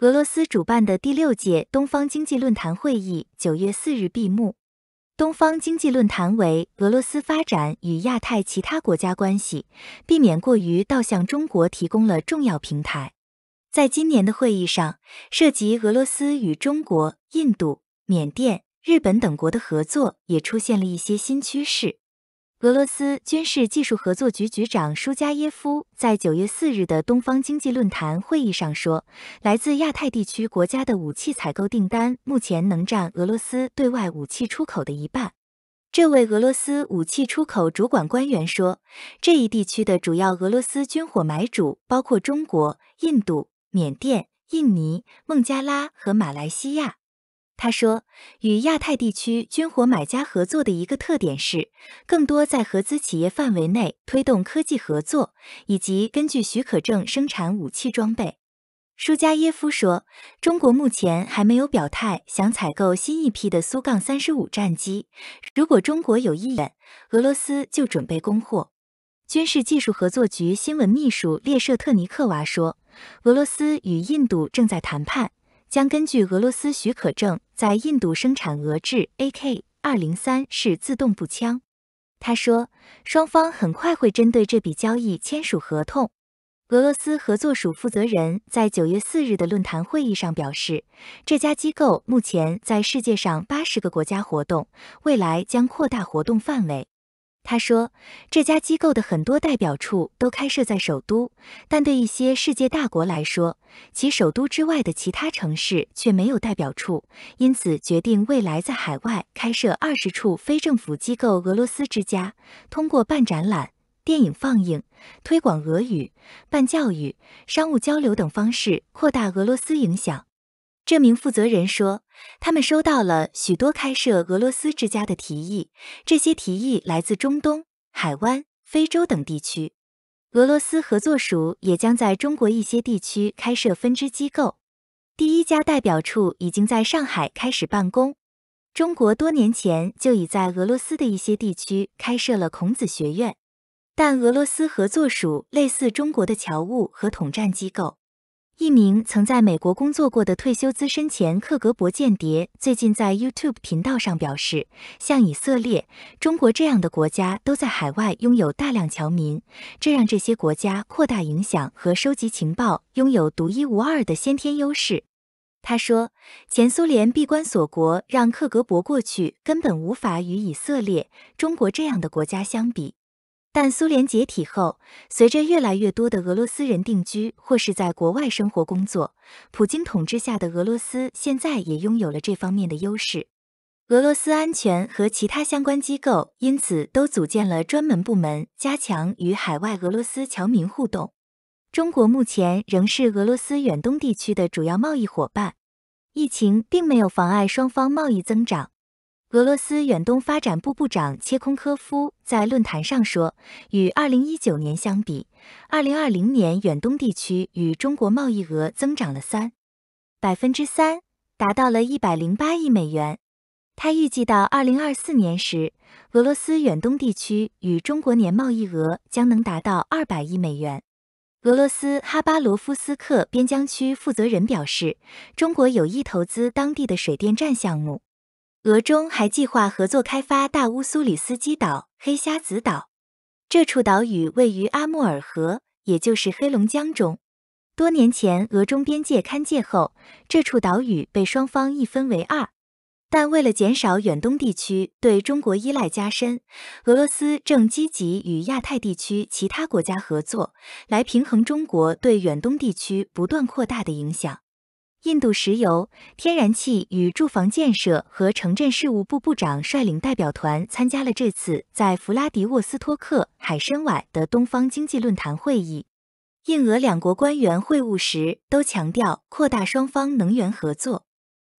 俄罗斯主办的第六届东方经济论坛会议，九月四日闭幕。东方经济论坛为俄罗斯发展与亚太其他国家关系、避免过于倒向中国提供了重要平台。在今年的会议上，涉及俄罗斯与中国、印度、缅甸、日本等国的合作，也出现了一些新趋势。俄罗斯军事技术合作局局长舒加耶夫在九月四日的东方经济论坛会议上说，来自亚太地区国家的武器采购订单目前能占俄罗斯对外武器出口的一半。这位俄罗斯武器出口主管官员说，这一地区的主要俄罗斯军火买主包括中国、印度、缅甸、印尼、孟加拉和马来西亚。他说，与亚太地区军火买家合作的一个特点是，更多在合资企业范围内推动科技合作，以及根据许可证生产武器装备。舒加耶夫说，中国目前还没有表态想采购新一批的苏杠三十五战机，如果中国有意愿，俄罗斯就准备供货。军事技术合作局新闻秘书列舍特尼克娃说，俄罗斯与印度正在谈判，将根据俄罗斯许可证。在印度生产俄制 AK-203 式自动步枪，他说，双方很快会针对这笔交易签署合同。俄罗斯合作署负责人在九月四日的论坛会议上表示，这家机构目前在世界上八十个国家活动，未来将扩大活动范围。他说，这家机构的很多代表处都开设在首都，但对一些世界大国来说，其首都之外的其他城市却没有代表处，因此决定未来在海外开设二十处非政府机构。俄罗斯之家通过办展览、电影放映、推广俄语、办教育、商务交流等方式，扩大俄罗斯影响。这名负责人说，他们收到了许多开设俄罗斯之家的提议，这些提议来自中东、海湾、非洲等地区。俄罗斯合作署也将在中国一些地区开设分支机构，第一家代表处已经在上海开始办公。中国多年前就已在俄罗斯的一些地区开设了孔子学院，但俄罗斯合作署类似中国的侨务和统战机构。一名曾在美国工作过的退休资深前克格勃间谍最近在 YouTube 频道上表示，像以色列、中国这样的国家都在海外拥有大量侨民，这让这些国家扩大影响和收集情报拥有独一无二的先天优势。他说，前苏联闭关锁国，让克格勃过去根本无法与以色列、中国这样的国家相比。但苏联解体后，随着越来越多的俄罗斯人定居或是在国外生活工作，普京统治下的俄罗斯现在也拥有了这方面的优势。俄罗斯安全和其他相关机构因此都组建了专门部门，加强与海外俄罗斯侨民互动。中国目前仍是俄罗斯远东地区的主要贸易伙伴，疫情并没有妨碍双方贸易增长。俄罗斯远东发展部部长切空科夫在论坛上说，与2019年相比，2020年远东地区与中国贸易额增长了三百分之三，达到了108亿美元。他预计到2024年时，俄罗斯远东地区与中国年贸易额将能达到200亿美元。俄罗斯哈巴罗夫斯克边疆区负责人表示，中国有意投资当地的水电站项目。俄中还计划合作开发大乌苏里斯基岛、黑瞎子岛。这处岛屿位于阿穆尔河，也就是黑龙江中。多年前，俄中边界勘界后，这处岛屿被双方一分为二。但为了减少远东地区对中国依赖加深，俄罗斯正积极与亚太地区其他国家合作，来平衡中国对远东地区不断扩大的影响。印度石油、天然气与住房建设和城镇事务部部长率领代表团参加了这次在弗拉迪沃斯托克海参崴的东方经济论坛会议。印俄两国官员会晤时都强调扩大双方能源合作。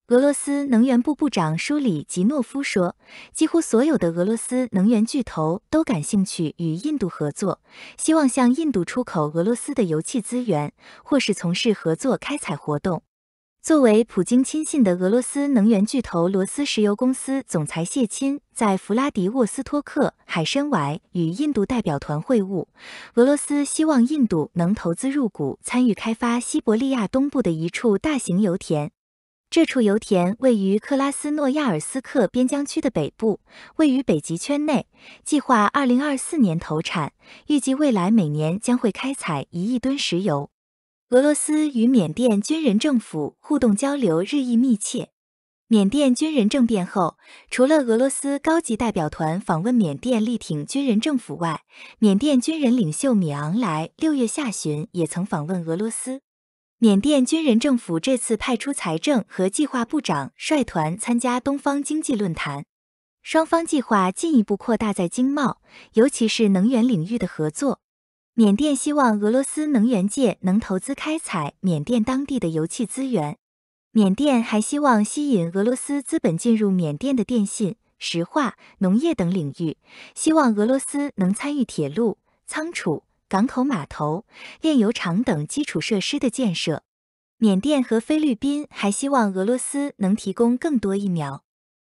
俄罗斯能源部部长舒里吉诺夫说，几乎所有的俄罗斯能源巨头都感兴趣与印度合作，希望向印度出口俄罗斯的油气资源，或是从事合作开采活动。作为普京亲信的俄罗斯能源巨头罗斯石油公司总裁谢钦，在弗拉迪沃斯托克海参崴与印度代表团会晤。俄罗斯希望印度能投资入股，参与开发西伯利亚东部的一处大型油田。这处油田位于克拉斯诺亚尔斯克边疆区的北部，位于北极圈内，计划二零二四年投产，预计未来每年将会开采一亿吨石油。俄罗斯与缅甸军人政府互动交流日益密切。缅甸军人政变后，除了俄罗斯高级代表团访问缅甸力挺军人政府外，缅甸军人领袖米昂莱六月下旬也曾访问俄罗斯。缅甸军人政府这次派出财政和计划部长率团参加东方经济论坛，双方计划进一步扩大在经贸，尤其是能源领域的合作。缅甸希望俄罗斯能源界能投资开采缅甸当地的油气资源。缅甸还希望吸引俄罗斯资本进入缅甸的电信、石化、农业等领域，希望俄罗斯能参与铁路、仓储、港口码头、炼油厂等基础设施的建设。缅甸和菲律宾还希望俄罗斯能提供更多疫苗。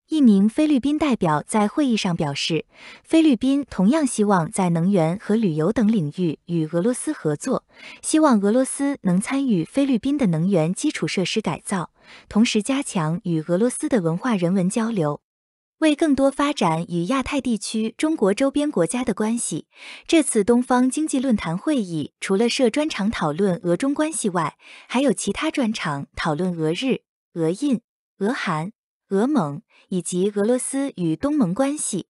一名菲律宾代表在会议上表示，菲律宾同样希望在能源和旅游等领域与俄罗斯合作，希望俄罗斯能参与菲律宾的能源基础设施改造，同时加强与俄罗斯的文化人文交流。为更多发展与亚太地区中国周边国家的关系，这次东方经济论坛会议除了设专场讨论俄中关系外，还有其他专场讨论俄日、俄印、俄韩、俄蒙。以及俄罗斯与东盟关系，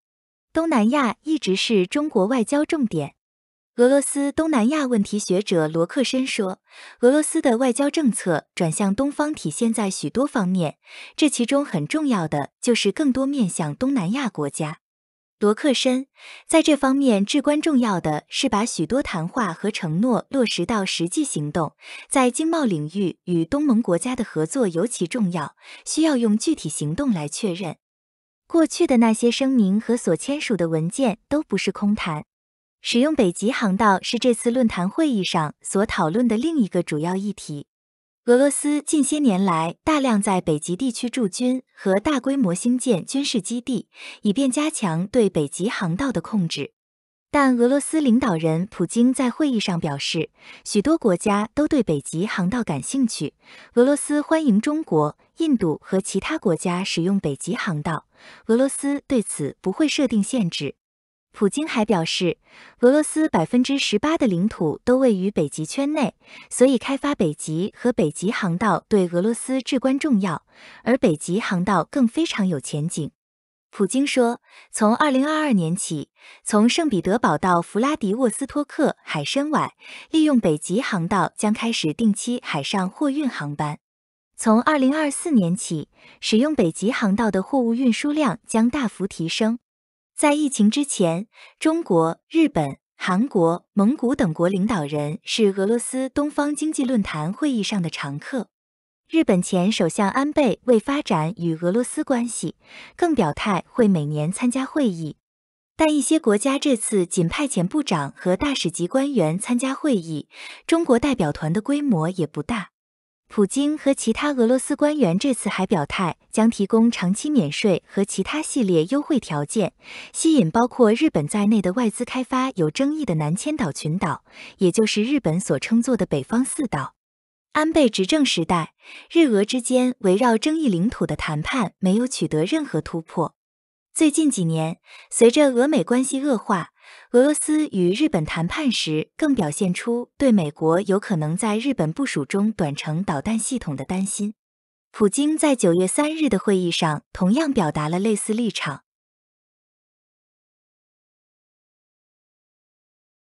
东南亚一直是中国外交重点。俄罗斯东南亚问题学者罗克申说，俄罗斯的外交政策转向东方体现在许多方面，这其中很重要的就是更多面向东南亚国家。罗克森在这方面至关重要的是把许多谈话和承诺落实到实际行动，在经贸领域与东盟国家的合作尤其重要，需要用具体行动来确认。过去的那些声明和所签署的文件都不是空谈。使用北极航道是这次论坛会议上所讨论的另一个主要议题。俄罗斯近些年来大量在北极地区驻军和大规模兴建军事基地，以便加强对北极航道的控制。但俄罗斯领导人普京在会议上表示，许多国家都对北极航道感兴趣，俄罗斯欢迎中国、印度和其他国家使用北极航道，俄罗斯对此不会设定限制。普京还表示，俄罗斯百分之十八的领土都位于北极圈内，所以开发北极和北极航道对俄罗斯至关重要。而北极航道更非常有前景。普京说，从二零二二年起，从圣彼得堡到弗拉迪沃斯托克海参崴，利用北极航道将开始定期海上货运航班。从二零二四年起，使用北极航道的货物运输量将大幅提升。在疫情之前，中国、日本、韩国、蒙古等国领导人是俄罗斯东方经济论坛会议上的常客。日本前首相安倍为发展与俄罗斯关系，更表态会每年参加会议。但一些国家这次仅派遣部长和大使级官员参加会议，中国代表团的规模也不大。普京和其他俄罗斯官员这次还表态，将提供长期免税和其他系列优惠条件，吸引包括日本在内的外资开发有争议的南千岛群岛，也就是日本所称作的北方四岛。安倍执政时代，日俄之间围绕争议领土的谈判没有取得任何突破。最近几年，随着俄美关系恶化。俄罗斯与日本谈判时，更表现出对美国有可能在日本部署中短程导弹系统的担心。普京在9月3日的会议上同样表达了类似立场。